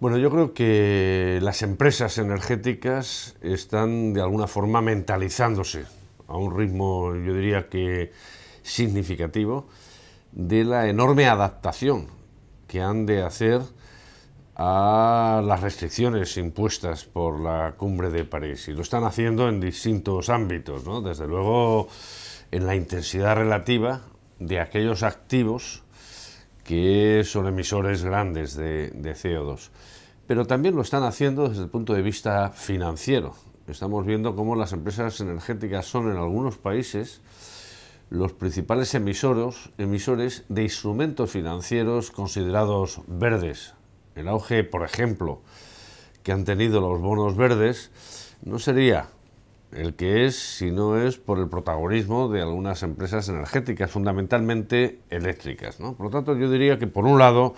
Bueno, yo creo que las empresas energéticas están de alguna forma mentalizándose a un ritmo, yo diría que significativo, de la enorme adaptación que han de hacer a las restricciones impuestas por la cumbre de París. Y lo están haciendo en distintos ámbitos, ¿no? desde luego en la intensidad relativa de aquellos activos que son emisores grandes de, CO2. Pero también lo están haciendo desde el punto de vista financiero. Estamos viendo cómo las empresas energéticas son en algunos países los principales emisoros, emisores de instrumentos financieros considerados verdes. El auge, por ejemplo, que han tenido los bonos verdes no sería el que es si no es por el protagonismo de algunas empresas energéticas, fundamentalmente eléctricas. Por lo tanto, yo diría que por un lado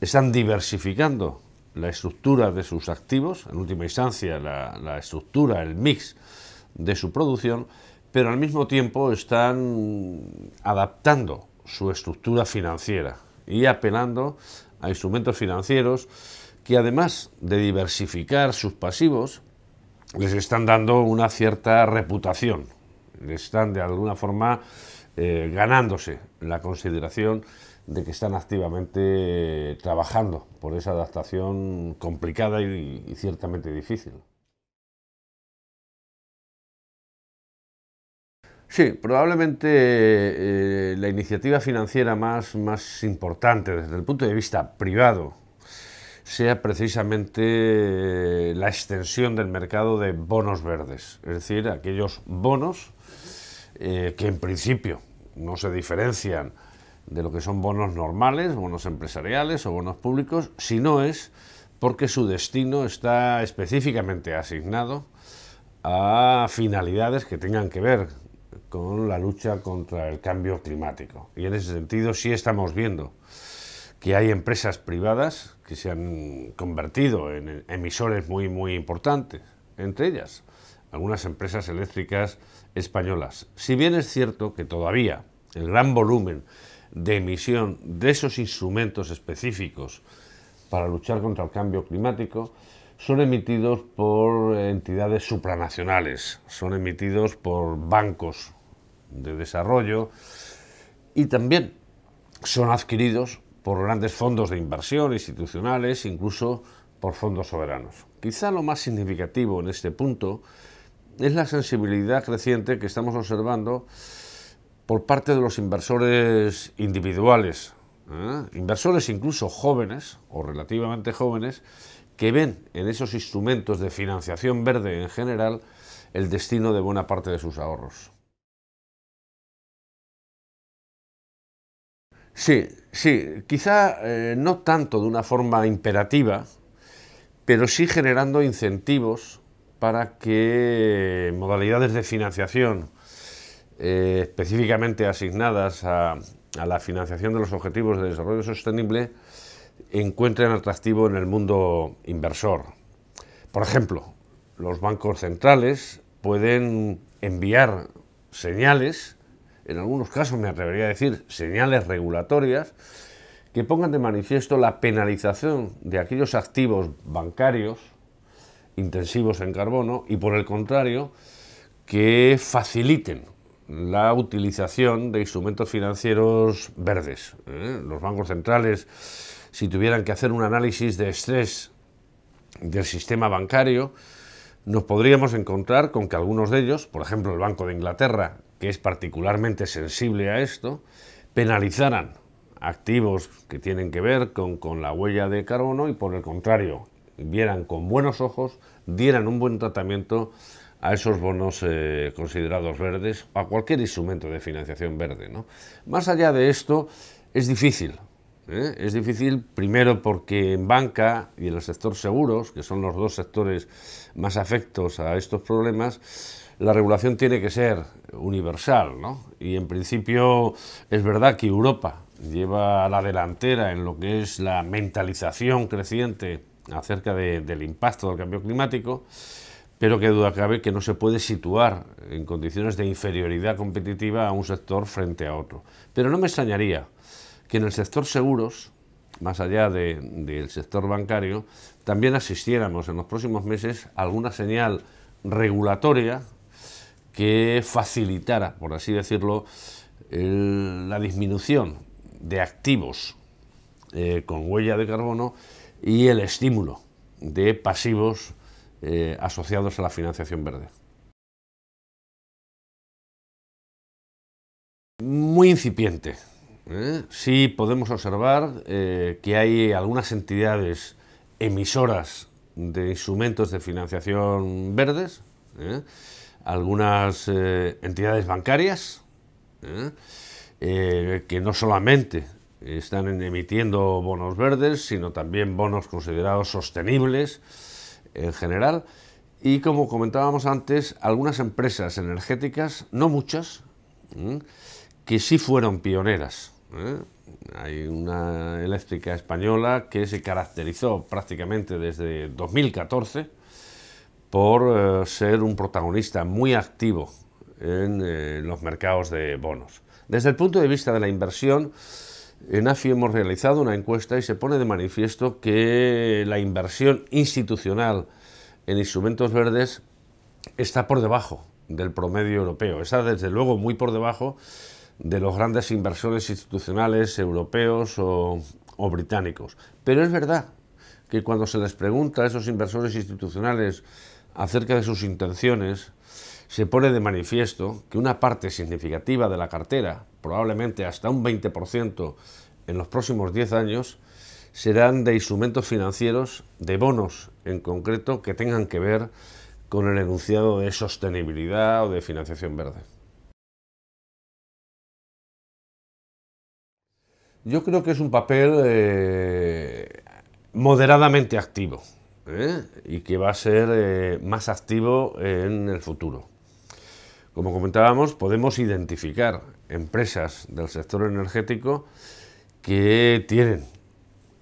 están diversificando la estructura de sus activos, en última instancia la, la estructura, el mix de su producción, pero al mismo tiempo están adaptando su estructura financiera y apelando a instrumentos financieros que además de diversificar sus pasivos, les están dando una cierta reputación, les están de alguna forma eh, ganándose la consideración de que están activamente trabajando por esa adaptación complicada y, ciertamente difícil. Sí, probablemente eh, la iniciativa financiera más importante desde el punto de vista privado sea precisamente eh, la extensión del mercado de bonos verdes, es decir, aquellos bonos eh, que en principio no se diferencian de lo que son bonos normales, bonos empresariales o bonos públicos, si no es porque su destino está específicamente asignado a finalidades que tengan que ver con la lucha contra el cambio climático. Y en ese sentido sí estamos viendo que hay empresas privadas que se han convertido en emisores muy, muy importantes, entre ellas algunas empresas eléctricas españolas. Si bien es cierto que todavía el gran volumen de emisión de esos instrumentos específicos para luchar contra el cambio climático son emitidos por entidades supranacionales, son emitidos por bancos de desarrollo y también son adquiridos por grandes fondos de inversión institucionales, incluso por fondos soberanos. Quizá lo más significativo en este punto es la sensibilidad creciente que estamos observando por parte de los inversores individuales, ¿eh? inversores incluso jóvenes o relativamente jóvenes, que ven en esos instrumentos de financiación verde en general el destino de buena parte de sus ahorros. Sí, sí, quizá eh, no tanto de una forma imperativa, pero sí generando incentivos para que modalidades de financiación eh, específicamente asignadas a, la financiación de los objetivos de desarrollo sostenible encuentren atractivo en el mundo inversor. Por ejemplo, los bancos centrales pueden enviar señales en algunos casos me atrevería a decir, señales regulatorias que pongan de manifiesto la penalización de aquellos activos bancarios intensivos en carbono y por el contrario que faciliten la utilización de instrumentos financieros verdes. ¿eh? Los bancos centrales, si tuvieran que hacer un análisis de estrés del sistema bancario, nos podríamos encontrar con que algunos de ellos, por ejemplo el Banco de Inglaterra, que es particularmente sensible a esto, penalizaran activos que tienen que ver con, la huella de carbono y por el contrario, vieran con buenos ojos, dieran un buen tratamiento a esos bonos eh, considerados verdes, a cualquier instrumento de financiación verde. Más allá de esto, es difícil, ¿eh? Es difícil primero porque en banca y en el sector seguros, que son los dos sectores más afectos a estos problemas, la regulación tiene que ser universal, ¿no? Y en principio es verdad que Europa lleva a la delantera en lo que es la mentalización creciente acerca del impacto del cambio climático, pero que duda cabe que no se puede situar en condiciones de inferioridad competitiva a un sector frente a otro. Pero no me extrañaría que en el sector seguros, más allá del sector bancario, también asistiéramos en los próximos meses a alguna señal regulatoria que facilitara, por así decirlo, la disminución de activos eh, con huella de carbono y el estímulo de pasivos eh, asociados a la financiación verde. Muy incipiente, ¿Eh? sí podemos observar eh, que hay algunas entidades emisoras de instrumentos de financiación verdes, ¿eh? algunas entidades bancarias, que no solamente están emitiendo bonos verdes, sino también bonos considerados sostenibles en general. Y como comentábamos antes, algunas empresas energéticas, no muchas, que sí fueron pioneras ¿eh? Hay una eléctrica española que se caracterizó prácticamente desde 2014 por eh, ser un protagonista muy activo en eh, los mercados de bonos. Desde el punto de vista de la inversión, en AFI hemos realizado una encuesta y se pone de manifiesto que la inversión institucional en instrumentos verdes está por debajo del promedio europeo. Está desde luego muy por debajo de los grandes inversores institucionales europeos o, británicos. Pero es verdad que cuando se les pregunta a esos inversores institucionales acerca de sus intenciones, se pone de manifiesto que una parte significativa de la cartera, probablemente hasta un 20% en los próximos 10 años, serán de instrumentos financieros, de bonos en concreto, que tengan que ver con el enunciado de sostenibilidad o de financiación verde. yo creo que es un papel eh, moderadamente activo ¿eh? y que va a ser eh, más activo en el futuro. Como comentábamos, podemos identificar empresas del sector energético que tienen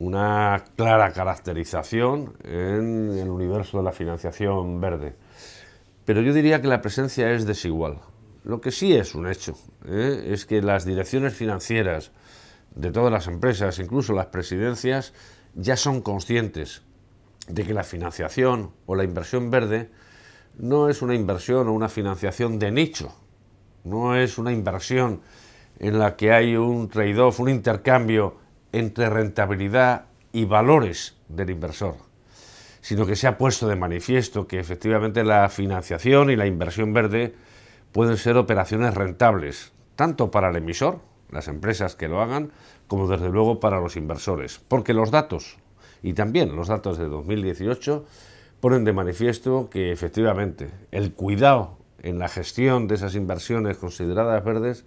una clara caracterización en el universo de la financiación verde. Pero yo diría que la presencia es desigual. Lo que sí es un hecho es que las direcciones financieras, de todas las empresas, incluso las presidencias, ya son conscientes de que la financiación o la inversión verde no es una inversión o una financiación de nicho, no es una inversión en la que hay un trade-off, un intercambio entre rentabilidad y valores del inversor, sino que se ha puesto de manifiesto que efectivamente la financiación y la inversión verde pueden ser operaciones rentables, tanto para el emisor, las empresas que lo hagan, como desde luego para los inversores, porque los datos, y también los datos de 2018, ponen de manifiesto que efectivamente el cuidado en la gestión de esas inversiones consideradas verdes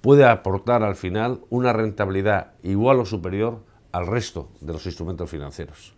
puede aportar al final una rentabilidad igual o superior al resto de los instrumentos financieros.